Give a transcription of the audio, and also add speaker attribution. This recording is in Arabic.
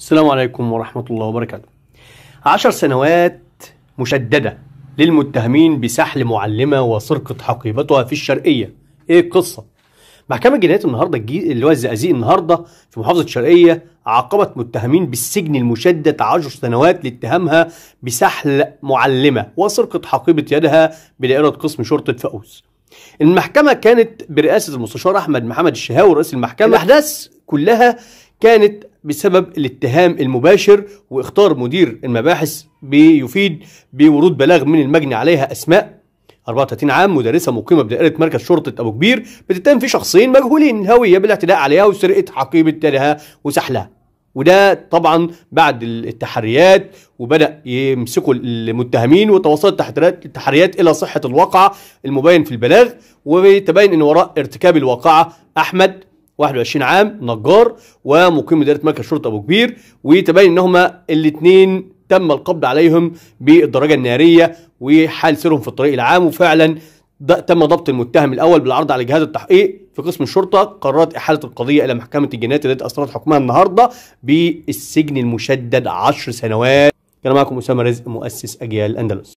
Speaker 1: السلام عليكم ورحمة الله وبركاته عشر سنوات مشددة للمتهمين بسحل معلمة وسرقة حقيبتها في الشرقية ايه القصة؟ محكمة جنايات النهاردة الجي... اللي هو الزقازيق النهاردة في محافظة الشرقية عاقبت متهمين بالسجن المشدد عشر سنوات لاتهامها بسحل معلمة وسرقة حقيبة يدها بدائرة قسم شرطة فاوس المحكمة كانت برئاسة المستشار أحمد محمد الشهاوي رئيس المحكمة الأحداث كلها كانت بسبب الاتهام المباشر واختار مدير المباحث بيفيد بورود بلاغ من المجني عليها اسماء 34 عام مدرسة مقيمة بدائرة مركز شرطة أبو كبير بتتهم في شخصين مجهولين هوية بالاعتداء عليها وسرقة حقيبة تلها وسحلها وده طبعا بعد التحريات وبدا يمسكوا المتهمين وتوصلت التحريات الى صحه الواقعه المبين في البلاغ وتبين ان وراء ارتكاب الواقعه احمد 21 عام نجار ومقيم اداره مركز شرطه ابو كبير وتبين ان هما الاثنين تم القبض عليهم بالدرجه الناريه وحال سيرهم في الطريق العام وفعلا تم ضبط المتهم الاول بالعرض على جهاز التحقيق في قسم الشرطه قررت احاله القضيه الى محكمه الجنايات التي اصدرت حكمها النهارده بالسجن المشدد 10 سنوات كان معكم اسامه رزق مؤسس اجيال اندلس